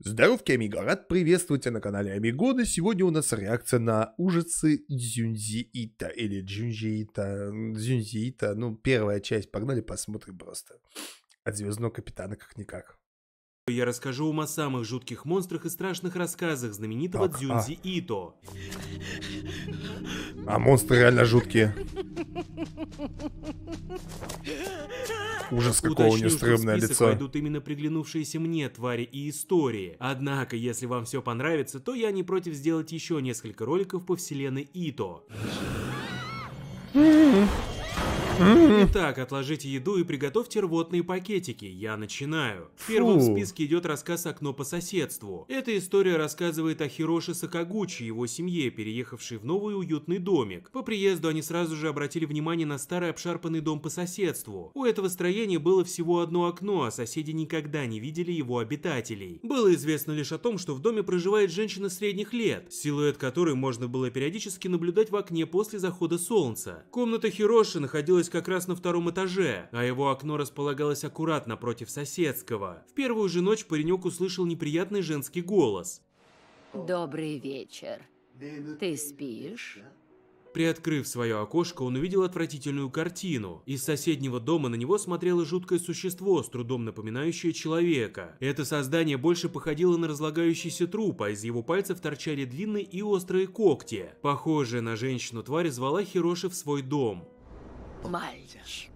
Здоровки, Амиго! Рад приветствовать тебя на канале Амигода. Сегодня у нас реакция на ужасы Дзюнзи Ита или Дзюнзи Ита, Дзюнзи Ита. Ну, первая часть. Погнали посмотрим просто. От Звездного Капитана как-никак. Я расскажу вам о самых жутких монстрах и страшных рассказах знаменитого так, Дзюнзи а. Ито. А монстры реально жуткие. Ужас, какого Уточню, у нее стрёмное лицо. пойдут именно приглянувшиеся мне твари и истории. Однако, если вам все понравится, то я не против сделать еще несколько роликов по вселенной Ито. М-м. Итак, отложите еду и приготовьте рвотные пакетики. Я начинаю. В первом списке идет рассказ «Окно по соседству». Эта история рассказывает о Хироши Сакагучи и его семье, переехавшей в новый уютный домик. По приезду они сразу же обратили внимание на старый обшарпанный дом по соседству. У этого строения было всего одно окно, а соседи никогда не видели его обитателей. Было известно лишь о том, что в доме проживает женщина средних лет, силуэт которой можно было периодически наблюдать в окне после захода солнца. Комната Хироши находилась находилось как раз на втором этаже, а его окно располагалось аккуратно против соседского. В первую же ночь паренек услышал неприятный женский голос. «Добрый вечер. Ты спишь?» Приоткрыв свое окошко, он увидел отвратительную картину. Из соседнего дома на него смотрело жуткое существо, с трудом напоминающее человека. Это создание больше походило на разлагающийся труп, а из его пальцев торчали длинные и острые когти. Похожая на женщину тварь звала Хироши в свой дом. Мальчик,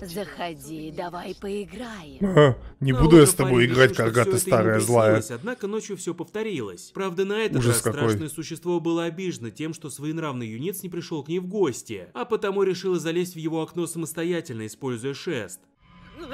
заходи, давай поиграем. Ага. Не а буду я с тобой играть, решил, когда ты старая злая. Однако ночью все повторилось. Правда, на этот Ужас раз какой. страшное существо было обижено тем, что своенравный юнец не пришел к ней в гости, а потому решила залезть в его окно самостоятельно, используя шест. Ну,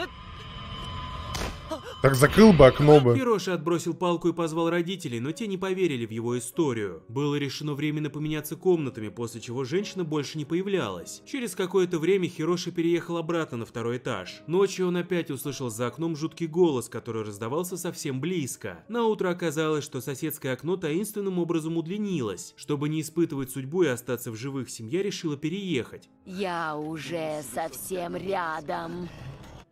так закрыл бы окно бы. Пироша отбросил палку и позвал родителей, но те не поверили в его историю. Было решено временно поменяться комнатами, после чего женщина больше не появлялась. Через какое-то время Хироши переехал обратно на второй этаж. Ночью он опять услышал за окном жуткий голос, который раздавался совсем близко. На утро оказалось, что соседское окно таинственным образом удлинилось. Чтобы не испытывать судьбу и остаться в живых, семья решила переехать. Я уже совсем рядом.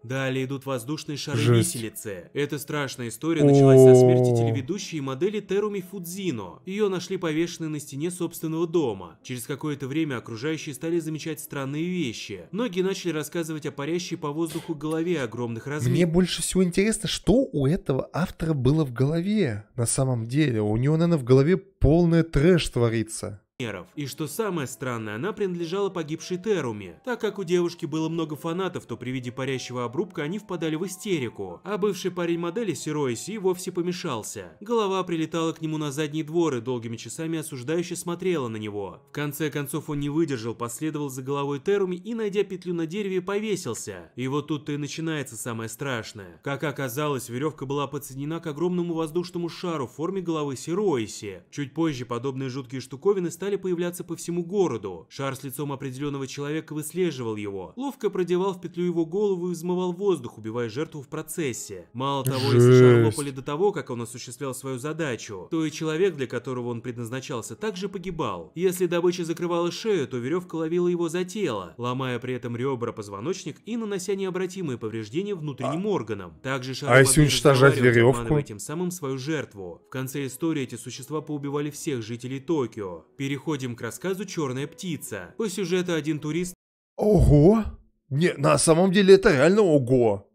Далее идут воздушные шары Жесть. виселицы. Эта страшная история началась со смерти телеведущей и модели Теруми Фудзино. Ее нашли повешенной на стене собственного дома. Через какое-то время окружающие стали замечать странные вещи. Многие начали рассказывать о парящей по воздуху голове огромных размеров. Мне больше всего интересно, что у этого автора было в голове на самом деле. У него, наверное, в голове полная трэш творится примеров. И что самое странное, она принадлежала погибшей Теруме. Так как у девушки было много фанатов, то при виде парящего обрубка они впадали в истерику. А бывший парень модели Сироиси вовсе помешался. Голова прилетала к нему на задний двор и долгими часами осуждающе смотрела на него. В конце концов он не выдержал, последовал за головой Теруми и, найдя петлю на дереве, повесился. И вот тут-то и начинается самое страшное. Как оказалось, веревка была подсоединена к огромному воздушному шару в форме головы Сироиси. Чуть позже подобные жуткие штуковины стали стали появляться по всему городу. Шар с лицом определенного человека выслеживал его, ловко продевал в петлю его голову и взмывал воздух, убивая жертву в процессе. Мало того, Жесть. если шар лопали до того, как он осуществлял свою задачу, то и человек, для которого он предназначался, также погибал. Если добыча закрывала шею, то веревка ловила его за тело, ломая при этом ребра, позвоночник и нанося необратимые повреждения внутренним а... органам. Также шар а если уничтожать веревку? тем самым свою жертву. В конце истории эти существа поубивали всех жителей Токио. Переход переходим к рассказу «Черная птица». По сюжету один турист... Ого! Не, на самом деле это реально ого!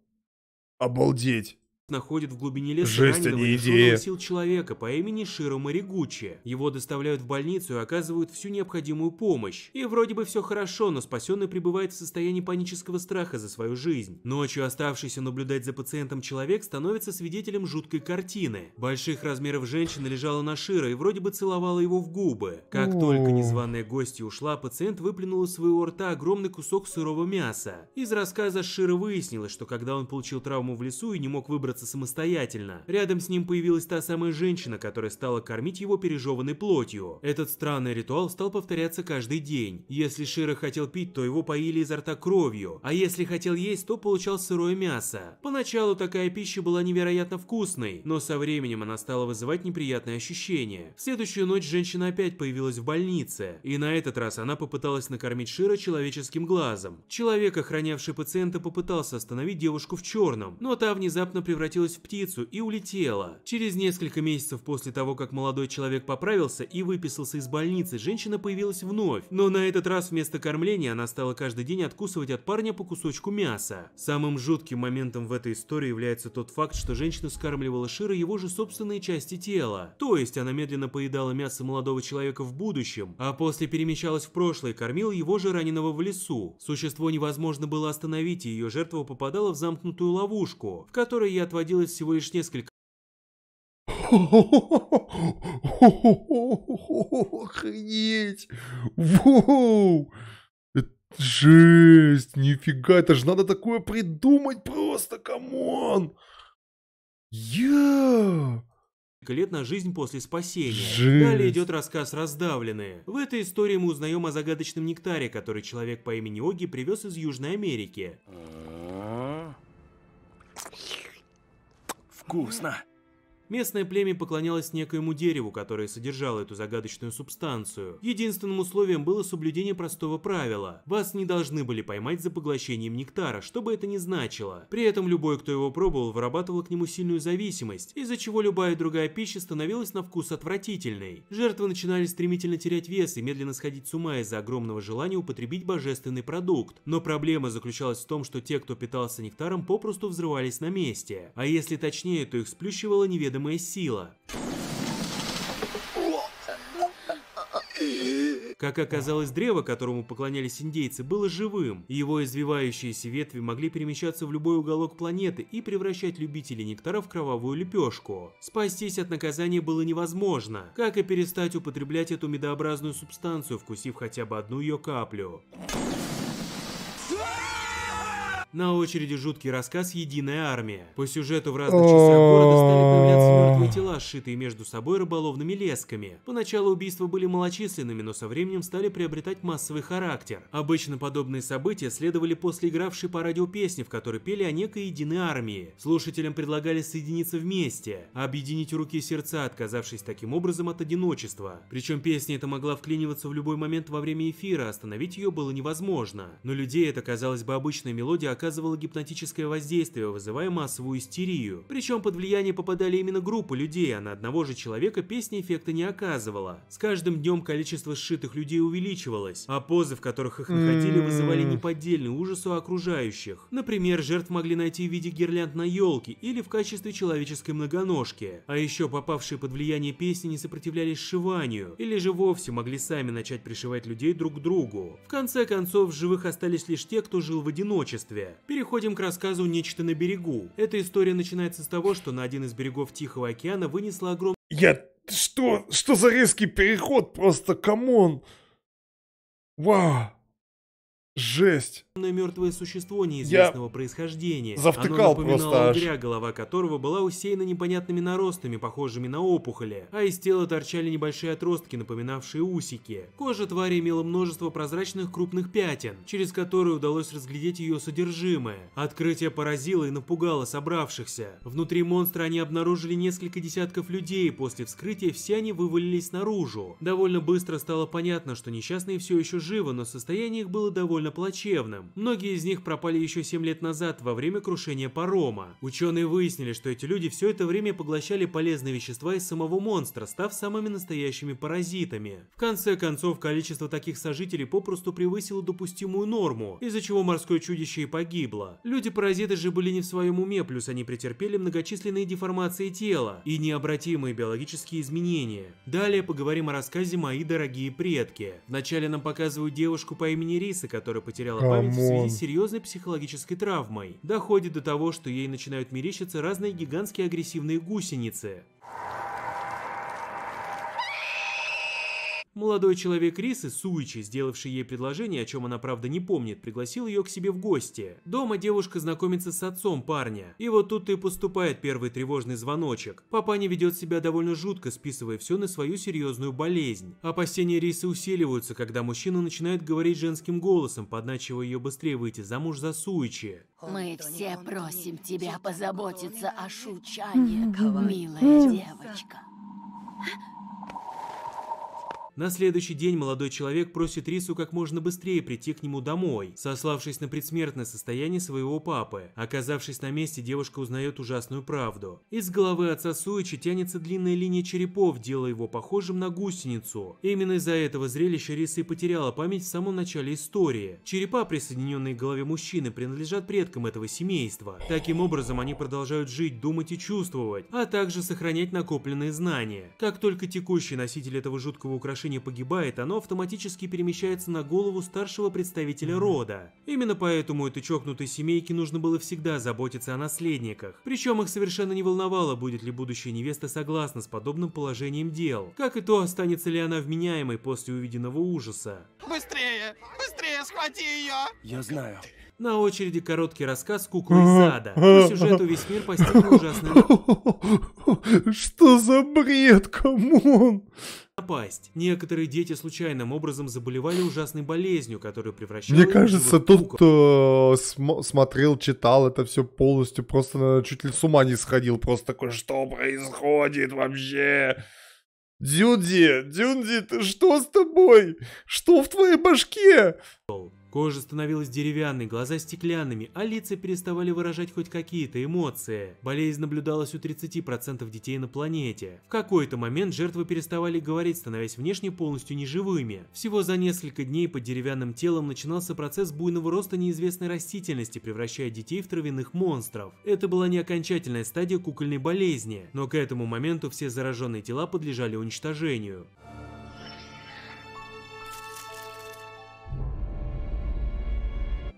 Обалдеть! находит в глубине леса Жесть, а раненого лишенного сил человека по имени Широ Маригучи. Его доставляют в больницу и оказывают всю необходимую помощь. И вроде бы все хорошо, но спасенный пребывает в состоянии панического страха за свою жизнь. Ночью оставшийся наблюдать за пациентом человек становится свидетелем жуткой картины. Больших размеров женщина лежала на Широ и вроде бы целовала его в губы. Как О. только незваная гостья ушла, пациент выплюнул из своего рта огромный кусок сырого мяса. Из рассказа Широ выяснилось, что когда он получил травму в лесу и не мог выбраться выбраться самостоятельно. Рядом с ним появилась та самая женщина, которая стала кормить его пережеванной плотью. Этот странный ритуал стал повторяться каждый день. Если Шира хотел пить, то его поили изо рта кровью, а если хотел есть, то получал сырое мясо. Поначалу такая пища была невероятно вкусной, но со временем она стала вызывать неприятные ощущения. В следующую ночь женщина опять появилась в больнице, и на этот раз она попыталась накормить Шира человеческим глазом. Человек, охранявший пациента, попытался остановить девушку в черном, но та внезапно превратилась превратилась в птицу и улетела. Через несколько месяцев после того, как молодой человек поправился и выписался из больницы, женщина появилась вновь. Но на этот раз вместо кормления она стала каждый день откусывать от парня по кусочку мяса. Самым жутким моментом в этой истории является тот факт, что женщина скармливала Шира его же собственные части тела. То есть она медленно поедала мясо молодого человека в будущем, а после перемещалась в прошлое и кормила его же раненого в лесу. Существо невозможно было остановить, и ее жертва попадала в замкнутую ловушку, в которой и отвратительно отводилось всего лишь несколько. Охренеть! Воу! Жесть! Нифига, это же надо такое придумать просто, камон! Я! лет на жизнь после спасения. Жесть. Далее идет рассказ «Раздавленные». В этой истории мы узнаем о загадочном нектаре, который человек по имени Оги привез из Южной Америки. А? Вкусно! Местное племя поклонялось некоему дереву, которое содержало эту загадочную субстанцию. Единственным условием было соблюдение простого правила. Вас не должны были поймать за поглощением нектара, что бы это ни значило. При этом любой, кто его пробовал, вырабатывал к нему сильную зависимость, из-за чего любая другая пища становилась на вкус отвратительной. Жертвы начинали стремительно терять вес и медленно сходить с ума из-за огромного желания употребить божественный продукт. Но проблема заключалась в том, что те, кто питался нектаром, попросту взрывались на месте. А если точнее, то их сплющивало неведомое неведомая сила. Как оказалось, древо, которому поклонялись индейцы, было живым, его извивающиеся ветви могли перемещаться в любой уголок планеты и превращать любителей нектара в кровавую лепешку. Спастись от наказания было невозможно, как и перестать употреблять эту медообразную субстанцию, вкусив хотя бы одну ее каплю. На очереди жуткий рассказ «Единая армия». По сюжету в разных частях города стали появляться мертвые тела, сшитые между собой рыболовными лесками. Поначалу убийства были малочисленными, но со временем стали приобретать массовый характер. Обычно подобные события следовали после игравшей по радио песни, в которой пели о некой единой армии. Слушателям предлагали соединиться вместе, объединить руки и сердца, отказавшись таким образом от одиночества. Причем песня эта могла вклиниваться в любой момент во время эфира, а остановить ее было невозможно. Но людей эта, казалось бы, обычная мелодия оказывала гипнотическое воздействие, вызывая массовую истерию. Причем под влияние попадали именно группы людей, а на одного же человека песня эффекта не оказывала. С каждым днем количество сшитых людей увеличивалось, а позы, в которых их находили, вызывали неподдельный ужас у окружающих. Например, жертв могли найти в виде гирлянд на елке или в качестве человеческой многоножки. А еще попавшие под влияние песни не сопротивлялись сшиванию, или же вовсе могли сами начать пришивать людей друг к другу. В конце концов, в живых остались лишь те, кто жил в одиночестве. Переходим к рассказу «Нечто на берегу». Эта история начинается с того, что на один из берегов Тихого Тихого океана вынесла огромный... Я... Что? Что за резкий переход? Просто камон! Вау! Жесть. Мертвое существо неизвестного Я происхождения. Завтыкал Оно напоминало просто аж. угря, голова которого была усеяна непонятными наростами, похожими на опухоли, а из тела торчали небольшие отростки, напоминавшие усики. Кожа твари имела множество прозрачных крупных пятен, через которые удалось разглядеть ее содержимое. Открытие поразило и напугало собравшихся. Внутри монстра они обнаружили несколько десятков людей, и после вскрытия все они вывалились наружу. Довольно быстро стало понятно, что несчастные все еще живы, но состояние их было довольно довольно плачевным. Многие из них пропали еще 7 лет назад во время крушения парома. Ученые выяснили, что эти люди все это время поглощали полезные вещества из самого монстра, став самыми настоящими паразитами. В конце концов, количество таких сожителей попросту превысило допустимую норму, из-за чего морское чудище и погибло. Люди-паразиты же были не в своем уме, плюс они претерпели многочисленные деформации тела и необратимые биологические изменения. Далее поговорим о рассказе «Мои дорогие предки». Вначале нам показывают девушку по имени Риса, которая которая потеряла память в связи с серьезной психологической травмой. Доходит до того, что ей начинают мерещиться разные гигантские агрессивные гусеницы. Молодой человек Рисы, Суичи, сделавший ей предложение, о чем она правда не помнит, пригласил ее к себе в гости. Дома девушка знакомится с отцом парня. И вот тут и поступает первый тревожный звоночек. Папа не ведет себя довольно жутко, списывая все на свою серьезную болезнь. Опасения Рисы усиливаются, когда мужчина начинает говорить женским голосом, подначивая ее быстрее выйти замуж за Суичи. Мы все просим тебя позаботиться о Шучане, м-м-м. милая девочка. На следующий день молодой человек просит Рису как можно быстрее прийти к нему домой, сославшись на предсмертное состояние своего папы. Оказавшись на месте, девушка узнает ужасную правду. Из головы отца Суичи тянется длинная линия черепов, делая его похожим на гусеницу. Именно из-за этого зрелища Риса и потеряла память в самом начале истории. Черепа, присоединенные к голове мужчины, принадлежат предкам этого семейства. Таким образом, они продолжают жить, думать и чувствовать, а также сохранять накопленные знания. Как только текущий носитель этого жуткого украшения отношение погибает, оно автоматически перемещается на голову старшего представителя рода. Именно поэтому этой чокнутой семейке нужно было всегда заботиться о наследниках. Причем их совершенно не волновало, будет ли будущая невеста согласна с подобным положением дел. Как и то, останется ли она вменяемой после увиденного ужаса. Быстрее! Быстрее схвати ее! Я знаю. На очереди короткий рассказ куклы из ада». По сюжету весь мир постиг ужасный... Что за бред, камон? напасть. Некоторые дети случайным образом заболевали ужасной болезнью, которая превращала... Мне кажется, тот, кто э, см смотрел, читал это все полностью, просто чуть ли с ума не сходил. Просто такой, что происходит вообще? Дюнди, Дюнди, ты что с тобой? Что в твоей башке? Кожа становилась деревянной, глаза стеклянными, а лица переставали выражать хоть какие-то эмоции. Болезнь наблюдалась у 30% детей на планете. В какой-то момент жертвы переставали говорить, становясь внешне полностью неживыми. Всего за несколько дней под деревянным телом начинался процесс буйного роста неизвестной растительности, превращая детей в травяных монстров. Это была не окончательная стадия кукольной болезни, но к этому моменту все зараженные тела подлежали уничтожению.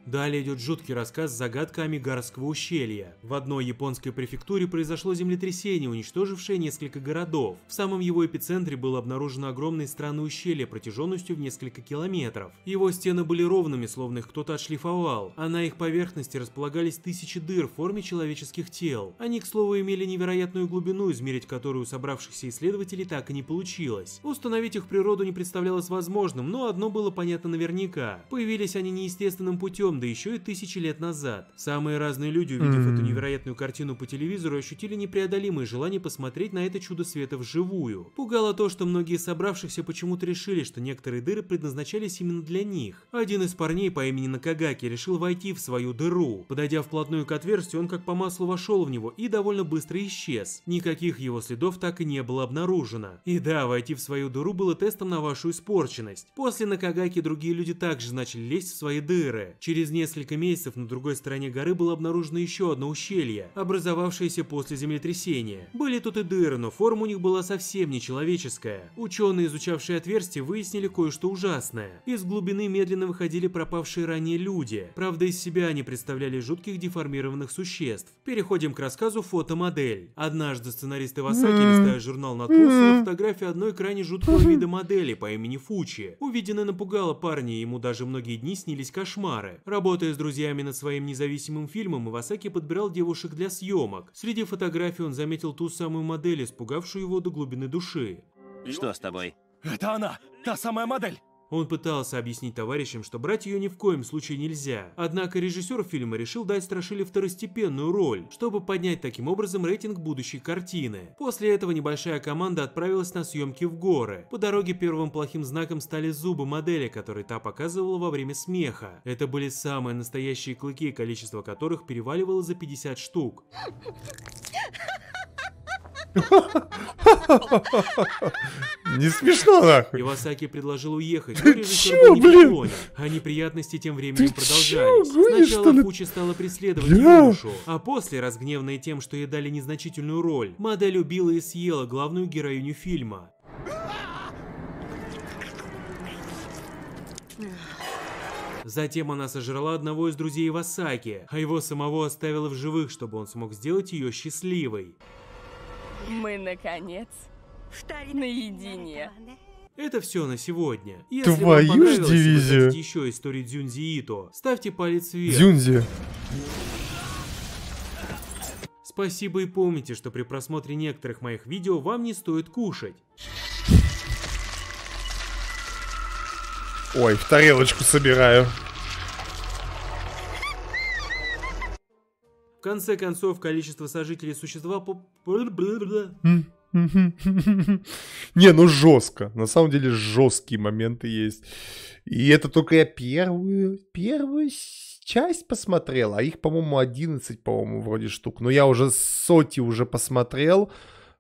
Далее идет жуткий рассказ с загадками Амигарского ущелья». В одной японской префектуре произошло землетрясение, уничтожившее несколько городов. В самом его эпицентре было обнаружено огромное странное ущелье протяженностью в несколько километров. Его стены были ровными, словно их кто-то отшлифовал, а на их поверхности располагались тысячи дыр в форме человеческих тел. Они, к слову, имели невероятную глубину, измерить которую у собравшихся исследователей так и не получилось. Установить их природу не представлялось возможным, но одно было понятно наверняка. Появились они неестественным путем, веком, да еще и тысячи лет назад. Самые разные люди, увидев эту невероятную картину по телевизору, ощутили непреодолимое желание посмотреть на это чудо света вживую. Пугало то, что многие собравшихся почему-то решили, что некоторые дыры предназначались именно для них. Один из парней по имени Накагаки решил войти в свою дыру. Подойдя вплотную к отверстию, он как по маслу вошел в него и довольно быстро исчез. Никаких его следов так и не было обнаружено. И да, войти в свою дыру было тестом на вашу испорченность. После Накагаки другие люди также начали лезть в свои дыры. Через Через несколько месяцев на другой стороне горы было обнаружено еще одно ущелье, образовавшееся после землетрясения. Были тут и дыры, но форма у них была совсем не человеческая. Ученые, изучавшие отверстие, выяснили кое-что ужасное. Из глубины медленно выходили пропавшие ранее люди. Правда, из себя они представляли жутких деформированных существ. Переходим к рассказу фотомодель. Однажды сценаристы Васаки листая журнал, наткнулся на фотографию одной крайне жуткого вида модели по имени Фучи. Увиденное напугало парня, и ему даже многие дни снились кошмары. Работая с друзьями над своим независимым фильмом, Ивасаки подбирал девушек для съемок. Среди фотографий он заметил ту самую модель, испугавшую его до глубины души. Что с тобой? Это она! Та самая модель! Он пытался объяснить товарищам, что брать ее ни в коем случае нельзя. Однако режиссер фильма решил дать Страшиле второстепенную роль, чтобы поднять таким образом рейтинг будущей картины. После этого небольшая команда отправилась на съемки в горы. По дороге первым плохим знаком стали зубы модели, которые та показывала во время смеха. Это были самые настоящие клыки, количество которых переваливало за 50 штук. Ha Не смешно, нахуй. Ивасаки предложил уехать, но режиссер был А неприятности тем временем продолжались. Сначала Куча стала преследовать Юношу, а после, разгневанная тем, что ей дали незначительную роль, модель убила и съела главную героиню фильма. Затем она сожрала одного из друзей Васаки, а его самого оставила в живых, чтобы он смог сделать ее счастливой. Мы, наконец, наедине. Это все на сегодня. Если Твою вам ж дивизию. еще истории Дзюнзи Ито, ставьте палец вверх. Дзюнзи. Спасибо и помните, что при просмотре некоторых моих видео вам не стоит кушать. Ой, в тарелочку собираю. В конце концов, количество сожителей существа... Не, ну жестко. На самом деле жесткие моменты есть. И это только я первую, первую часть посмотрел, а их, по-моему, 11, по-моему, вроде штук. Но я уже соти уже посмотрел,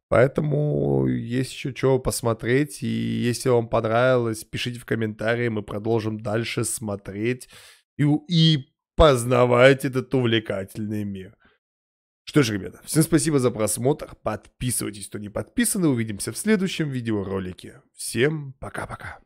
поэтому есть еще что посмотреть. И если вам понравилось, пишите в комментарии, мы продолжим дальше смотреть. И, и познавать этот увлекательный мир. Что ж, ребята, всем спасибо за просмотр. Подписывайтесь, кто не подписаны. Увидимся в следующем видеоролике. Всем пока-пока.